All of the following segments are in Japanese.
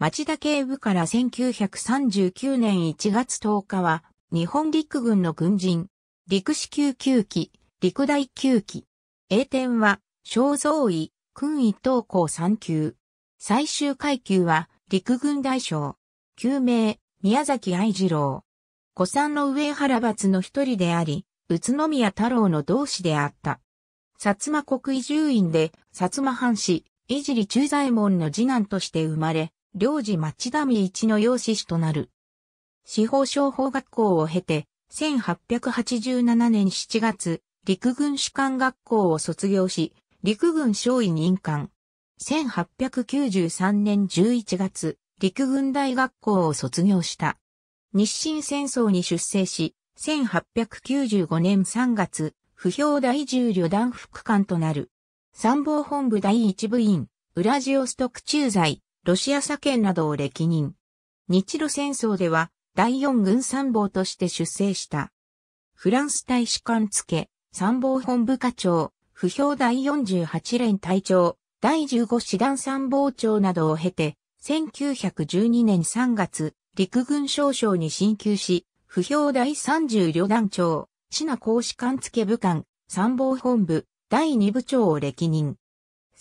町田警部から1939年1月10日は、日本陸軍の軍人、陸士級級期、陸大級期。栄典は、小僧位、君位等校3級。最終階級は、陸軍大将。救名、宮崎愛二郎。古参の上原閥の一人であり、宇都宮太郎の同志であった。薩摩国移住院で、薩摩藩士、いじり中左衛門の次男として生まれ、領事町田美一の養子師となる。司法商法学校を経て、1887年7月、陸軍士官学校を卒業し、陸軍少尉任官。1893年11月、陸軍大学校を卒業した。日清戦争に出征し、1895年3月、不評第10旅団副官となる。参謀本部第1部員、ウラジオストク駐在、ロシア左権などを歴任。日露戦争では、第四軍参謀として出征した。フランス大使館付、参謀本部課長、不評第48連隊長、第15師団参謀長などを経て、1912年3月、陸軍少将に進級し、不評第30旅団長、シナ公使館付部官、参謀本部、第2部長を歴任。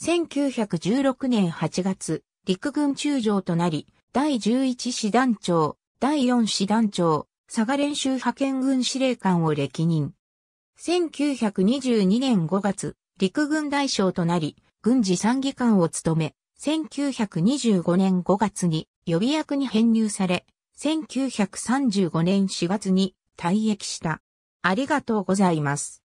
1916年8月、陸軍中将となり、第11師団長、第4師団長、佐賀練習派遣軍司令官を歴任。1922年5月、陸軍大将となり、軍事参議官を務め、1925年5月に予備役に編入され、1935年4月に退役した。ありがとうございます。